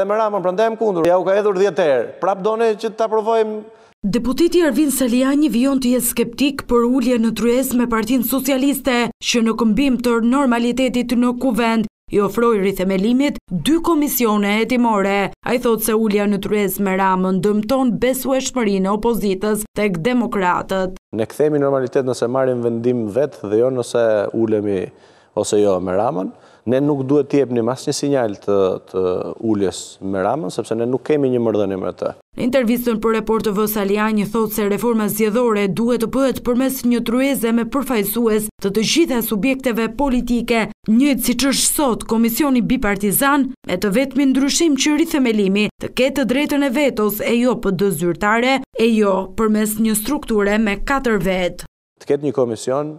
dhe më ramën për ndajem kundur, ja u ka edhur djetërë, prap done që të aprovojmë. Deputiti Arvin Saliani vion të jetë skeptik për ullje në trues me partin socialiste, që në këmbim të normalitetit në kuvend, i ofroj rithemelimit dy komisione etimore. A i thot se ullja në trues me ramën dëmton besu e shmërinë opozitës të demokratët. Ne këthemi normalitet nëse marim vendim vetë dhe jo nëse ullemi ose jo me ramën, ne nuk duhet t'jep një mas një sinjal të ulljes me ramën, sepse ne nuk kemi një mërdhëni me të. Intervistën për reportë vës Aliani thotë se reforma zjedhore duhet të pëhet përmes një trueze me përfajsues të të gjitha subjekteve politike, njëtë si është sot Komisioni Bipartizan e të vetëmi ndryshim që rithëmelimi të ketë të drejtën e vetos e jo për dëzyrtare e jo përmes një strukture me 4 vetë. Të ketë një komision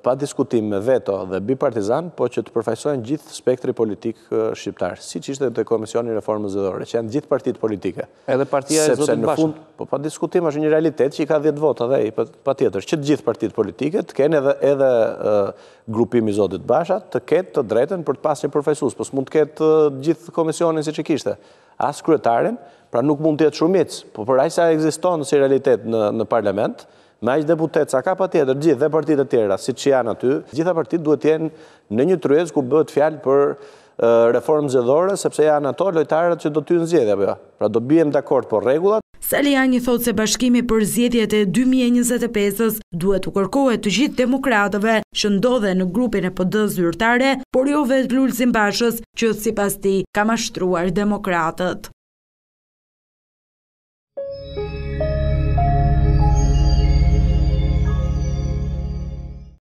pa diskutim me veto dhe bipartizan, po që të përfajsojnë gjithë spektri politik shqiptarë, si që ishte të Komisioni Reformës Zëdore, që janë gjithë partit politike. Edhe partia e zotin bashkë. Po pa diskutim është një realitet që i ka 10 vota dhe i, pa tjetër, që të gjithë partit politike të kene edhe grupimi zotit bashkë, të ketë të drejten për të pas një përfajsus, pos mund të ketë gjithë komisionin si që kishte. As kryetaren, pra nuk mund të jetë shumic, po për a me aqë deputet, sa ka pa tjetër, gjithë dhe partit e tjera, si që janë aty, gjitha partit duhet jenë në një tryez ku bëhet fjalë për reformë zëdhore, sepse janë ato lojtarët që do ty në zjedhja, jo? pra do bëjmë dhe akord për po regullat. Saliani thot se bashkimi për zjedhjet e 2025-ës duhet u kërkohet të gjithë demokratëve që ndodhe në grupin e pëdë zyrtare, por jo vetë lullë zimbashës që si pas ti ka mashtruar demokratët.